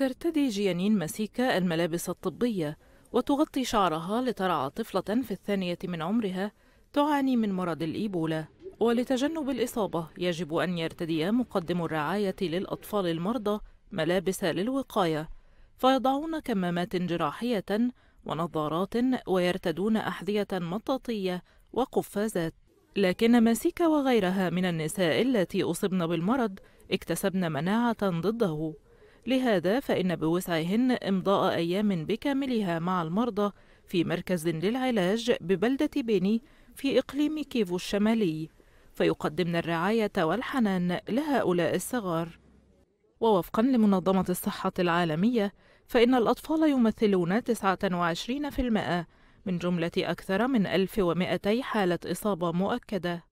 ترتدي جيانين مسيكا الملابس الطبية وتغطي شعرها لترعى طفلة في الثانية من عمرها تعاني من مرض الإيبولا ولتجنب الإصابة يجب أن يرتدي مقدم الرعاية للأطفال المرضى ملابس للوقاية فيضعون كمامات جراحية ونظارات ويرتدون أحذية مطاطية وقفازات لكن ماسيكا وغيرها من النساء التي أصبن بالمرض اكتسبن مناعة ضده لهذا فإن بوسعهن إمضاء أيام بكاملها مع المرضى في مركز للعلاج ببلدة بيني في إقليم كيفو الشمالي فيقدمن الرعاية والحنان لهؤلاء الصغار ووفقا لمنظمة الصحة العالمية فإن الأطفال يمثلون 29% من جملة أكثر من 1200 حالة إصابة مؤكدة